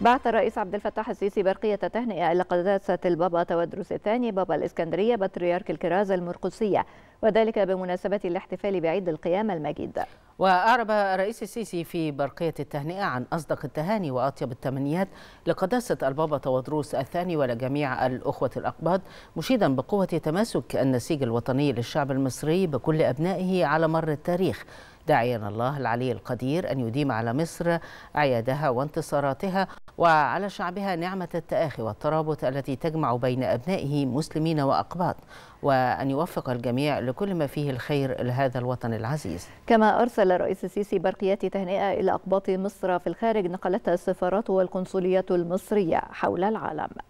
بعث الرئيس عبد الفتاح السيسي برقية تهنئة إلى قداسة البابا تودروس الثاني بابا الإسكندرية بطريرك الكرازة المرقسية وذلك بمناسبة الاحتفال بعيد القيامة المجيد وأعرب الرئيس السيسي في برقية التهنئة عن أصدق التهاني وأطيب التمنيات لقداسة البابا تودروس الثاني ولجميع الأخوة الأقباط مشيدا بقوة تماسك النسيج الوطني للشعب المصري بكل أبنائه على مر التاريخ داعيا الله العلي القدير أن يديم على مصر أعيادها وانتصاراتها وعلى شعبها نعمة التآخي والترابط التي تجمع بين أبنائه مسلمين وأقباط وأن يوفق الجميع لكل ما فيه الخير لهذا الوطن العزيز كما أرسل الرئيس السيسي برقيات تهنئة إلى أقباط مصر في الخارج نقلتها السفارات والقنصليات المصرية حول العالم